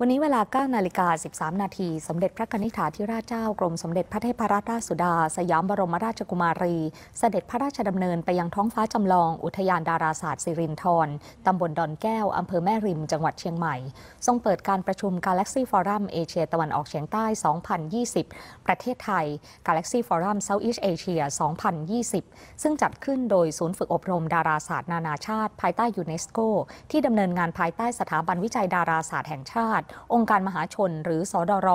วันนี้เวลา9นาฬิกา 13 นาที สมเด็จพระนิธิาธิราชเจ้ากรมสมเด็จพระเทพรัตนราชสุดา สยามบรมราชกุมารีสเสด็จพระราชดำเนินไปยังท้องฟ้าจำลองอุทยานดาราศาสตร์สิรินธร ตำบลดอนแก้ว อำเภอแม่ริม จังหวัดเชียงใหม่ ทรงเปิดการประชุม Galaxy Forum เอเชีย ตะวันออกเฉียงใต้ 2020 ประเทศไทย Galaxy Forum Southeast Asia 2020 ซึ่งจัดขึ้นโดยศูนย์ฝึกอบรมดาราศาสตร์นานาชาติ ภายใต้ยูเนสโกที่ดำเนินงานภายใต้สถาบันวิจัยดาราศาสตร์แห่งชาติติองค์การมหาชนหรือสอดร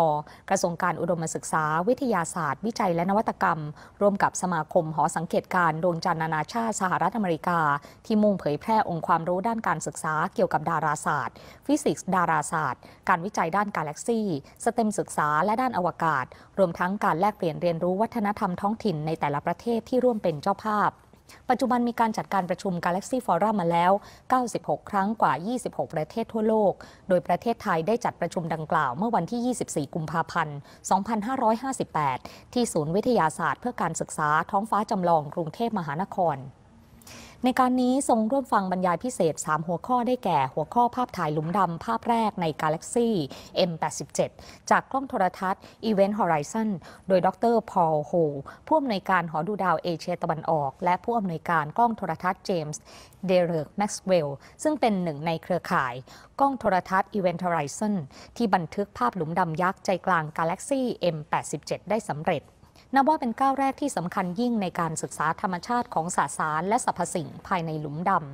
กระทรวงการอุดมศึกษา วิทยาศาสตร์ วิจัยและนวัตกรรมร่วมกับสมาคม หอสังเกตการดวงจันทร์นานาชาติสหรัฐอเมริกา ที่มุ่งเผยแพร่องค์ความรู้ด้านการศึกษาเกี่ยวกับดาราศาสตร์ ฟิสิกส์ดาราศาสตร์ การวิจัยด้านกาแล็กซี่สเต็มศึกษาและด้านอวกาศ รวมทั้งการแลกเปลี่ยนเรียนรู้วัฒนธรรมท้องถิ่นในแต่ละประเทศที่ร่วมเป็นเจ้าภาพปัจจุบันมีการจัดการประชุม Galaxy Forum มาแล้ว 96 ครั้งกว่า 26 ประเทศทั่วโลก โดยประเทศไทยได้จัดประชุมดังกล่าวเมื่อวันที่ 24 กุมภาพันธ์ 2558 ที่ศูนย์วิทยาศาสตร์เพื่อการศึกษาท้องฟ้าจำลองกรุงเทพมหานครในการนี้ทรงร่วมฟังบรรยายพิเศษ 3 หัวข้อได้แก่หัวข้อภาพถ่ายหลุมดำภาพแรกในกาแล็กซี่ M87 จากกล้องโทรทัศน์ Event Horizon โดยดรพอลโฮผู้อำนวยการหอดูดาวเอเชียตะวันออก และผู้อำนวยการกล้องโทรทัศน์เจมส์เดเรกแม็กซ์เวลล์ซึ่งเป็นหนึ่งในเครือข่ายกล้องโทรทัศน์ Event Horizon ที่บันทึกภาพหลุมดำยักษ์ใจกลางกาแล็กซี่ M87 ได้สำเร็จนับว่าเป็นก้าวแรกที่สำคัญยิ่งในการศึกษาธรรมชาติของสสาร และสรรพสิ่งภายในหลุมดำ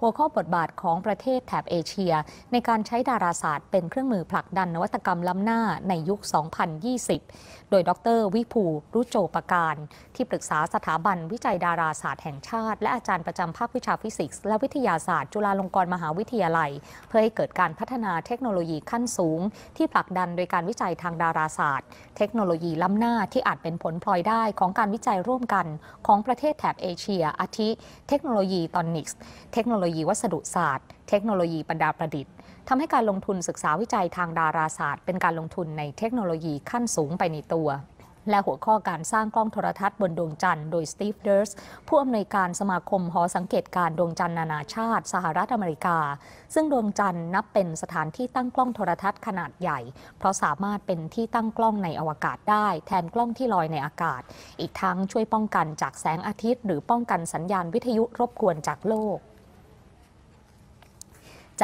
หัวข้อบทบาทของประเทศแถบเอเชีย ในการใช้ดาราศาสตร์เป็นเครื่องมือผลักดันนวัตกรรมล้ำหน้าในยุค 2020 โดยดรวิภู รุโจปการ ที่ปรึกษาสถาบันวิจัยดาราศาสตร์แห่งชาติ และอาจารย์ประจำภาควิชาฟิสิกส์ และวิทยาศาสตร์จุฬาลงกรณ์มหาวิทยาลัย เพื่อให้เกิดการพัฒนาเทคโนโลยีขั้นสูง ที่ผลักดันโดยการวิจัยทางดาราศาสตร์ เทคโนโลยีล้ำหน้าที่อาจเป็นผลพลอยได้ของการวิจัยร่วมกันของประเทศแถบเอเชียอาทิ เทคโนโลยีตอนิกส์เทคโนโลยีวัสดุศาสตร์เทคโนโลยีบรรดาประดิษฐ์ทำให้การลงทุนศึกษาวิจัยทางดาราศาสตร์ เป็นการลงทุนในเทคโนโลยีขั้นสูงไปในตัว และหัวข้อการสร้างกล้องโทรทัศน์บนดวงจันทร์โดยสตีฟเดอร์สผู้อำนวยการสมาคมหอสังเกตการ ดวงจันทร์นานาชาติ สหรัฐอเมริกา ซึ่งดวงจันทร์นับเป็นสถานที่ตั้งกล้องโทรทัศน์ขนาดใหญ่ เพราะสามารถเป็นที่ตั้งกล้องในอวกาศได้ แทนกล้องที่ลอยในอากาศ อีกทั้งช่วยป้องกันจากแสงอาทิตย์ หรือป้องกันสัญญาณวิทยุรบกวนจากโลก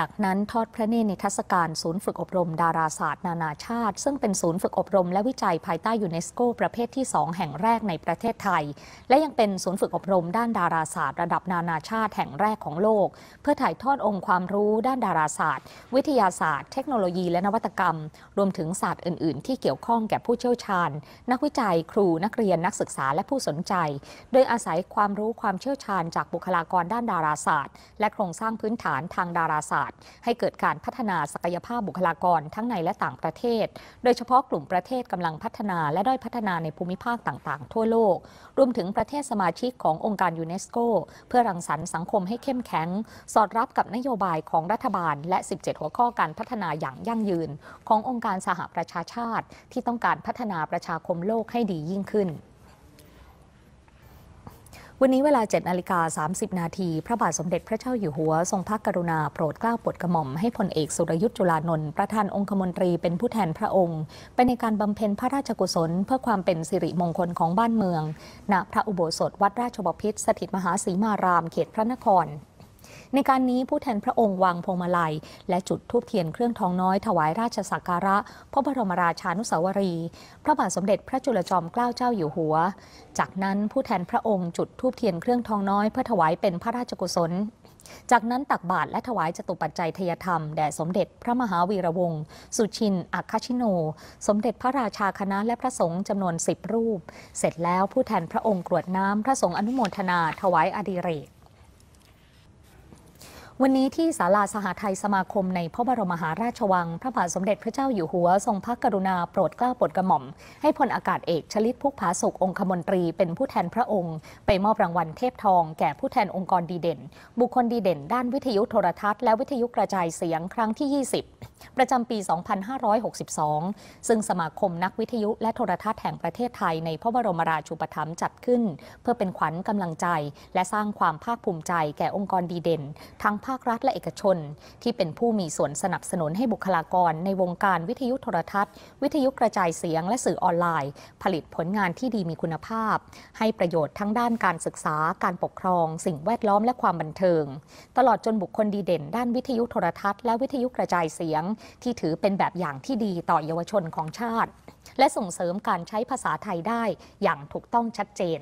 จากนั้นทอดพระเนตรในทัศการศูนย์ฝึกอบรม ดาราศาสตร์ นานาชาติ ซึ่งเป็นศูนย์ฝึกอบรมและวิจัยภายใต้ยูเนสโกประเภทที่ 2 แห่งแรกในประเทศไทย และยังเป็นศูนย์ฝึกอบรม ด้านดาราศาสตร์ระดับนานาชาติแห่งแรกของโลก เพื่อถ่ายทอดองค์ความรู้ด้านดาราศาสตร์ วิทยาศาสตร์ เทคโนโลยี และนวัตกรรม รวมถึงศาสตร์อื่น ๆ ที่เกี่ยวข้องแก่ผู้เชี่ยวชาญ นักวิจัยครู นักเรียนนักศึกษาและผู้สนใจโดยอาศัยความรู้ความเชี่ยวชาญจากบุคลากรด้านดาราศาสตร์ และโครงสร้างพื้นฐานทางดาราศาสตร์าสให้เกิดการพัฒนาศักยภาพบุคลากรทั้งในและต่างประเทศ โดยเฉพาะกลุ่มประเทศกำลังพัฒนาและด้อยพัฒนาในภูมิภาคต่างๆ ทั่วโลก รวมถึงประเทศสมาชิกขององค์การยูเนสโกเพื่อรังสรรค์สังคมให้เข้มแข็ง สอดรับกับนโยบายของรัฐบาลและ 17 หัวข้อการพัฒนาอย่างยั่งยืน ขององค์การสหประชาชาติ ที่ต้องการพัฒนาประชาคมโลกให้ดียิ่งขึ้นวันนี้เวลา7นาฬิกา 30 นาที พระบาทสมเด็จพระเจ้าอยู่หัวทรงพระกรุณาโปรดเกล้าโปรดกระหม่อมให้พลเอกสุรยุทธ์จุลานนท์ประธานองคมนตรีเป็นผู้แทนพระองค์ ไปในการบำเพ็ญพระราชกุศลเพื่อความเป็นสิริมงคลของบ้านเมืองณพระอุโบสถวัดราชบพิตรสถิตมหาศรีมารามเขตพระนครในการนี้ผู้แทนพระองค์วางพวงมาลัยและจุดธูปเทียนเครื่องทองน้อย ถวายราชสักการะ พระบรมราชานุสาวรี พระบาทสมเด็จพระจุลจอมเกล้าเจ้าอยู่หัว จากนั้นผู้แทนพระองค์จุดธูปเทียนเครื่องทองน้อย เพื่อถวายเป็นพระราชกุศล จากนั้นตักบาตรและถวายจตุปัจจัยทยธรรมแด่สมเด็จพระมหาวีระวงศ์สุชินอัคชิโน สมเด็จพระราชาคณะและพระสงฆ์จำนวนสิบรูป เสร็จแล้วผู้แทนพระองค์กรวดน้ำพระสงฆ์อนุโมทนาถวายอดิเรกวันนี้ที่ศาลาสหไทยสมาคมในพระบรมมหาราชวังพระบาทสมเด็จพระเจ้าอยู่หัวทรงพระกรุณาโปรดเกล้าโปรดกระหม่อม ให้พลอากาศเอกชลิตพุกผาสุกองคมนตรีเป็นผู้แทนพระองค์ ไปมอบรางวัลเทพทองแก่ผู้แทนองค์กรดีเด่น บุคคลดีเด่นด้านวิทยุโทรทัศน์และวิทยุกระจายเสียงครั้งที่ 20ประจำปี 2562 ซึ่งสมาคมนักวิทยุและโทรทัศน์แห่งประเทศไทยในพระบรมราชูปถัมภ์จัดขึ้น เพื่อเป็นขวัญกำลังใจ และสร้างความภาคภูมิใจแก่องค์กรดีเด่น ทั้งภาครัฐและเอกชนที่เป็นผู้มีส่วนสนับสนุนให้บุคลากร ในวงการวิทยุโทรทัศน์ วิทยุกระจายเสียง และสื่อออนไลน์ ผลิตผลงานที่ดีมีคุณภาพ ให้ประโยชน์ทั้งด้านการศึกษา การปกครอง สิ่งแวดล้อมและความบันเทิง ตลอดจนบุคคลดีเด่นด้านวิทยุโทรทัศน์และวิทยุกระจายเสียง ที่ถือเป็นแบบอย่างที่ดีต่อเยาวชนของชาติ และส่งเสริมการใช้ภาษาไทยได้อย่างถูกต้องชัดเจน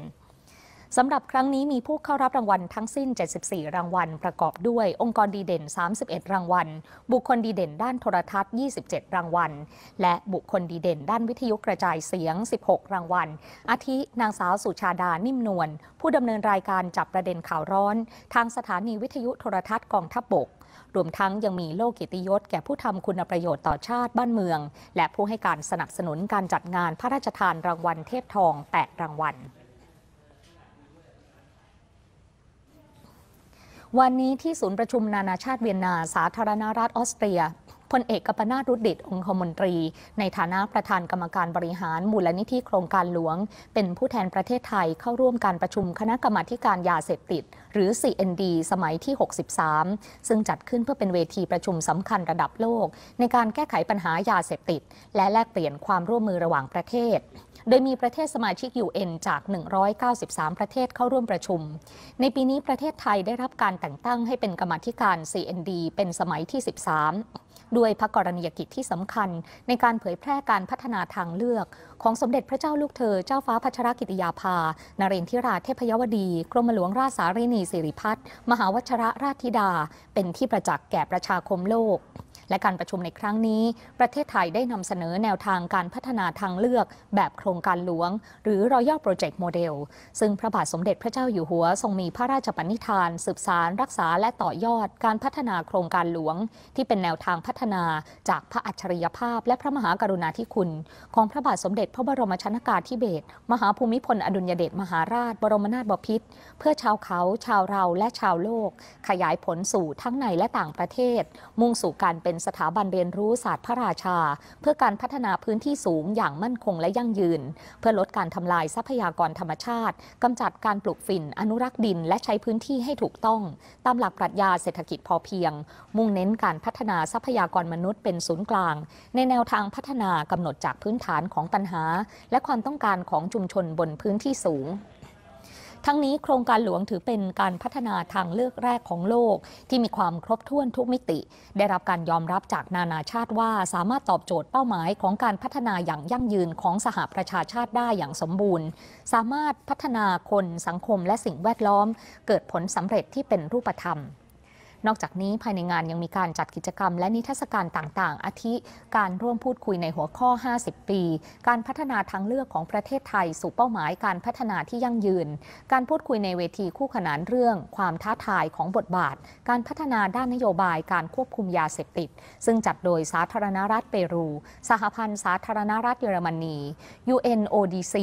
สำหรับครั้งนี้มีผู้เข้ารับรางวัลทั้งสิ้น 74 รางวัล ประกอบด้วยองค์กรดีเด่น 31 รางวัล บุคคลดีเด่น ด้านโทรทัศน์ 27 รางวัล และบุคคลดีเด่น ด้านวิทยุกระจายเสียง 16 รางวัล อาทินางสาวสุชาดา นิ่มนวล ผู้ดำเนินรายการจับประเด็นข่าวร้อน ทางสถานีวิทยุโทรทัศน์กองทัพบบกรวมทั้งยังมีโล่กิติยศแก่ผู้ทำคุณประโยชน์ต่อชาติ บ้านเมือง และผู้ให้การสนับสนุนการจัดงานพระราชทานรางวัลเทพทอง8รางวัลวันนี้ที่ศูนย์ประชุมนานาชาติเวียนนา สาธารณรัฐออสเตรียพลเอกกัปนาตรุดิตองคมนตรี ในฐานะประธานกรรมการบริหารมูลนิธิโครงการหลวง เป็นผู้แทนประเทศไทยเข้าร่วมการประชุมคณะกรรมาการยาเสพติด หรือ CND สมัยที่ 63 ซึ่งจัดขึ้นเพื่อเป็นเวทีประชุมสำคัญระดับโลกในการแก้ไขปัญหายาเสพติดและแลกเปลี่ยนความร่วมมือระหว่างประเทศโดยมีประเทศสมาชิก UN จาก 193 ประเทศเข้าร่วมประชุม ในปีนี้ประเทศไทยได้รับการแต่งตั้งให้เป็นกรรมธิการ CND เป็นสมัยที่ 13 ด้วยพระกรณียกิจที่สำคัญในการเผยแพร่การพัฒนาทางเลือกของสมเด็จพระเจ้าลูกเธอเจ้าฟ้าพัชรกิติยาภานเรนทิราเทพยวดี กรมหลวงราชสารีนีสิริพัฒน์มหาวชระราชธิดา เป็นที่ประจักษ์แก่ประชาคมโลกและการประชุมในครั้งนี้ ประเทศไทยได้นำเสนอแนวทางการพัฒนาทางเลือกแบบโครงการหลวง หรือรอยัลโปรเจกต์โมเดลซึ่งพระบาทสมเด็จพระเจ้าอยู่หัว ทรงมีพระราชปณิธาน สืบสารรักษาและต่อยอด การพัฒนาโครงการหลวง ที่เป็นแนวทางพัฒนาจากพระอัจฉริยภาพ และพระมหากรุณาธิคุณ ของพระบาทสมเด็จพระบรมชนากาธิเบศรมหาภูมิพลอดุลยเดชมหาราช บรมนาถบพิตรเพื่อชาวเขา ชาวเราและชาวโลก ขยายผลสู่ทั้งในและต่างประเทศ มุ่งสู่การเป็นสถาบันเรียนรู้ศาสตร์พระราชา เพื่อการพัฒนาพื้นที่สูงอย่างมั่นคงและยั่งยืน เพื่อลดการทำลายทรัพยากรธรรมชาติกำจัดการปลูกฝิ่นอนุรักษ์ดิน และใช้พื้นที่ให้ถูกต้อง ตามหลักปรัชญาเศรษฐกิจพอเพียง มุ่งเน้นการพัฒนาทรัพยากรมนุษย์เป็นศูนย์กลาง ในแนวทางพัฒนากำหนดจากพื้นฐานของตันหา และความต้องการของชุมชนบนพื้นที่สูงทั้งนี้โครงการหลวงถือเป็นการพัฒนาทางเลือกแรกของโลก ที่มีความครบถ้วนทุกมิติ ได้รับการยอมรับจากนานาชาติว่าสามารถตอบโจทย์เป้าหมายของการพัฒนาอย่างยั่งยืนของสหประชาชาติได้อย่างสมบูรณ์ สามารถพัฒนาคนสังคมและสิ่งแวดล้อม เกิดผลสำเร็จที่เป็นรูปธรรมนอกจากนี้ภายในงานยังมีการจัดกิจกรรมและนิทรรศการต่างๆ อาทิการร่วมพูดคุยในหัวข้อ 50 ปี การพัฒนาทางเลือกของประเทศไทยสู่เป้าหมายการพัฒนาที่ยั่งยืน การพูดคุยในเวทีคู่ขนานเรื่อง ความท้าทายของบทบาท การพัฒนาด้านนโยบายการควบคุมยาเสพติดซึ่งจัดโดยสาธารณรัฐเปรู สหพันธ์สาธารณรัฐเยอรมนี UNODC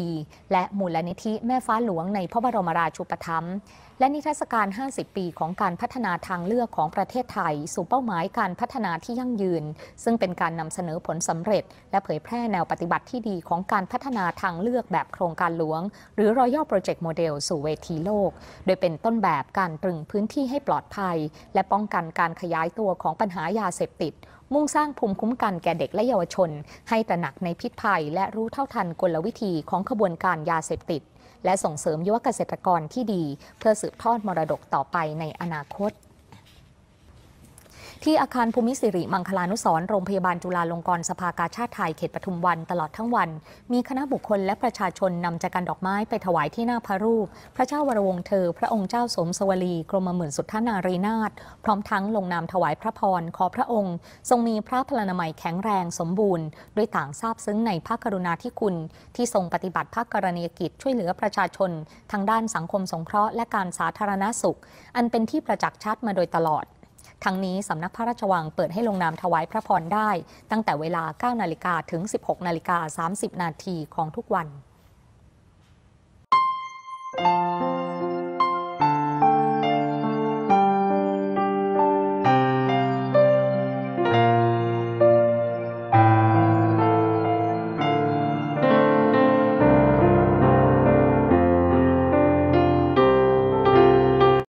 และมูลนิธิแม่ฟ้าหลวงในพระบรมราชูปถัมภ์ และนิทรรศการ 50 ปีของการพัฒนาทางเลือกพของประเทศไทย สู่เป้าหมายการพัฒนาที่ยั่งยืน ซึ่งเป็นการนำเสนอผลสำเร็จ และเผยแพร่แนวปฏิบัติที่ดีของการพัฒนาทางเลือกแบบโครงการหลวง หรือรอย่อโปรเจกต์โมเดลสู่เวทีโลก โดยเป็นต้นแบบการตรึงพื้นที่ให้ปลอดภัย และป้องกันการขยายตัวของปัญหายาเสพติด มุ่งสร้างภูมิคุ้มกันแก่เด็กและเยาวชน ให้ตระหนักในพิษภัย และรู้เท่าทันกลวิธีของขบวนการยาเสพติด และส่งเสริมยุวเกษตรกรที่ดี เพื่อสืบทอดมรดกต่อไปในอนาคตที่อาคารภูมิสิริมังคลานุสรโรงพยาบาลจุฬาลงกรณ์สภากาชาติไทยเขตปทุมวันตลอดทั้งวัน มีคณะบุคคลและประชาชน นำจากการดอกไม้ไปถวายที่หน้าพระรูป พระเจ้าวรวงเธอ พระองค์เจ้าสมสวลีกรมหมื่นสุทธนารีนาถพร้อมทั้งลงนามถวายพระพร ขอพระองค์ ทรงมีพระพลานามัยแข็งแรงสมบูรณ์ด้วยต่างทราบซึ้งในพระกรุณาธิคุณ ที่ทรงปฏิบัติภาคกรณียกิจช่วยเหลือประชาชนทางด้านสังคมสงเคราะห์และการสาธารณสุข อันเป็นที่ประจักษ์ชัดมาโดยตลอดทั้งนี้สำนักพระราชวังเปิดให้ลงนามถวายพระพรได้ ตั้งแต่เวลา9นาฬิกาถึง 16นาฬิกา30 นาทีของทุกวัน